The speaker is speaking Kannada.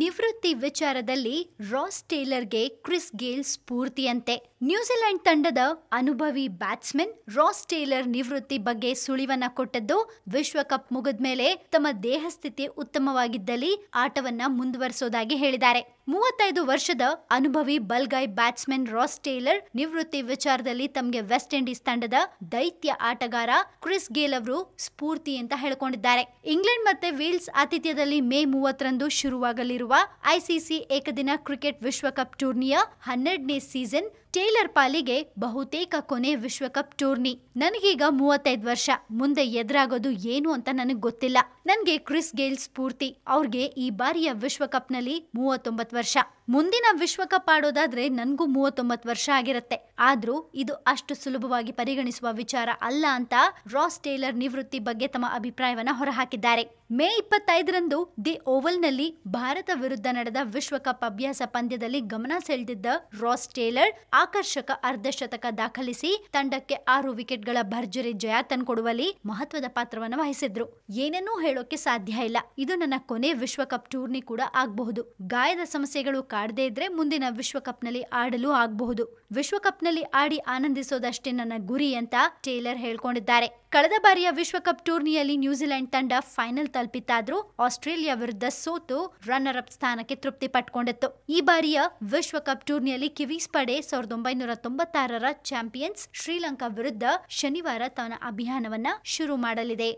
ನಿವೃತ್ತಿ ವಿಚಾರದಲ್ಲಿ ರಾಸ್ ಟೇಲರ್ಗೆ ಕ್ರಿಸ್ ಗೇಲ್ ಸ್ಫೂರ್ತಿಯಂತೆ ನ್ಯೂಜಿಲೆಂಡ್ ತಂಡದ ಅನುಭವಿ ಬ್ಯಾಟ್ಸ್ಮನ್ ರಾಸ್ ಟೇಲರ್ ನಿವೃತ್ತಿ ಬಗ್ಗೆ ಸುಳಿವನ್ನ ಕೊಟ್ಟದ್ದು ವಿಶ್ವಕಪ್ ಮುಗಿದ್ಮೇಲೆ ಮೇಲೆ ತಮ್ಮ ದೇಹಸ್ಥಿತಿ ಉತ್ತಮವಾಗಿದ್ದಲ್ಲಿ ಆಟವನ್ನ ಮುಂದುವರಿಸೋದಾಗಿ ಹೇಳಿದ್ದಾರೆ ಮೂವತ್ತೈದು ವರ್ಷದ ಅನುಭವಿ ಬಲ್ಗಾಯ್ ಬ್ಯಾಟ್ಸ್ಮನ್ ರಾಸ್ ಟೇಲರ್ ನಿವೃತ್ತಿ ವಿಚಾರದಲ್ಲಿ ತಮಗೆ ವೆಸ್ಟ್ ಇಂಡೀಸ್ ತಂಡದ ದೈತ್ಯ ಆಟಗಾರ ಕ್ರಿಸ್ ಗೇಲ್ ಅವರು ಸ್ಫೂರ್ತಿ ಅಂತ ಹೇಳಿಕೊಂಡಿದ್ದಾರೆ ಇಂಗ್ಲೆಂಡ್ ಮತ್ತೆ ವೀಲ್ಸ್ ಆತಿಥ್ಯದಲ್ಲಿ ಮೇ ಮೂವತ್ತರಂದು ಶುರುವಾಗಲಿರುವ ಐಸಿಸಿ ಏಕದಿನ ಕ್ರಿಕೆಟ್ ವಿಶ್ವಕಪ್ ಟೂರ್ನಿಯ ಹನ್ನೆರಡನೇ ಸೀಸನ್ ಟೇಲರ್ ಪಾಲಿಗೆ ಬಹುತೇಕ ಕೊನೆ ವಿಶ್ವಕಪ್ ಟೂರ್ನಿ ನನಗೀಗ ಮೂವತ್ತೈದು ವರ್ಷ ಮುಂದೆ ಎದುರಾಗೋದು ಏನು ಅಂತ ನನಗೆ ಗೊತ್ತಿಲ್ಲ ನನಗೆ ಕ್ರಿಸ್ ಗೇಲ್ ಸ್ಫೂರ್ತಿ ಅವ್ರಿಗೆ ಈ ಬಾರಿಯ ವಿಶ್ವಕಪ್ನಲ್ಲಿ ಮೂವತ್ತೊಂಬತ್ತು ವರ್ಷ ಮುಂದಿನ ವಿಶ್ವಕಪ್ ಆಡೋದಾದ್ರೆ ನನ್ಗೂ ಮೂವತ್ತೊಂಬತ್ತು ವರ್ಷ ಆಗಿರುತ್ತೆ ಆದ್ರೂ ಇದು ಅಷ್ಟು ಸುಲಭವಾಗಿ ಪರಿಗಣಿಸುವ ವಿಚಾರ ಅಲ್ಲ ಅಂತ ರಾಸ್ ಟೇಲರ್ ನಿವೃತ್ತಿ ಬಗ್ಗೆ ತಮ್ಮ ಅಭಿಪ್ರಾಯವನ್ನ ಹೊರಹಾಕಿದ್ದಾರೆ ಮೇ ಇಪ್ಪತ್ತೈದರಂದು ದಿ ಓವಲ್ನಲ್ಲಿ ಭಾರತ ವಿರುದ್ಧ ನಡೆದ ವಿಶ್ವಕಪ್ ಅಭ್ಯಾಸ ಪಂದ್ಯದಲ್ಲಿ ಗಮನ ಸೆಳೆದಿದ್ದ ರಾಸ್ ಟೇಲರ್ ಆಕರ್ಷಕ ಅರ್ಧಶತಕ ದಾಖಲಿಸಿ ತಂಡಕ್ಕೆ ಆರು ವಿಕೆಟ್ಗಳ ಭರ್ಜರಿ ಜಯ ತಂದುಕೊಡುವಲ್ಲಿ ಮಹತ್ವದ ಪಾತ್ರವನ್ನು ವಹಿಸಿದ್ರು ಏನನ್ನೂ ಹೇಳೋಕೆ ಸಾಧ್ಯ ಇಲ್ಲ ಇದು ನನ್ನ ಕೊನೆ ವಿಶ್ವಕಪ್ ಟೂರ್ನಿ ಕೂಡ ಆಗಬಹುದು ಗಾಯದ ಸಮಸ್ಯೆಗಳು ಆಡದೇ ಇದ್ರೆ ಮುಂದಿನ ವಿಶ್ವಕಪ್ನಲ್ಲಿ ಆಡಲು ಆಗಬಹುದು ವಿಶ್ವಕಪ್ನಲ್ಲಿ ಆಡಿ ಆನಂದಿಸೋದಷ್ಟೇ ನನ್ನ ಗುರಿ ಅಂತ ಟೇಲರ್ ಹೇಳ್ಕೊಂಡಿದ್ದಾರೆ ಕಳೆದ ಬಾರಿಯ ವಿಶ್ವಕಪ್ ಟೂರ್ನಿಯಲ್ಲಿ ನ್ಯೂಜಿಲೆಂಡ್ ತಂಡ ಫೈನಲ್ ತಲುಪಿತಾದ್ರೂ ಆಸ್ಟ್ರೇಲಿಯಾ ವಿರುದ್ಧ ಸೋತು ರನ್ನರ್ ಅಪ್ ಸ್ಥಾನಕ್ಕೆ ತೃಪ್ತಿ ಪಟ್ಕೊಂಡಿತ್ತು ಈ ಬಾರಿಯ ವಿಶ್ವಕಪ್ ಟೂರ್ನಿಯಲ್ಲಿ ಕಿವೀಸ್ ಪಡೆ ಸಾವಿರದ ಒಂಬೈನೂರ ತೊಂಬತ್ತಾರರ ಚಾಂಪಿಯನ್ಸ್ ಶ್ರೀಲಂಕಾ ವಿರುದ್ಧ ಶನಿವಾರ ತನ್ನ ಅಭಿಯಾನವನ್ನ ಶುರು ಮಾಡಲಿದೆ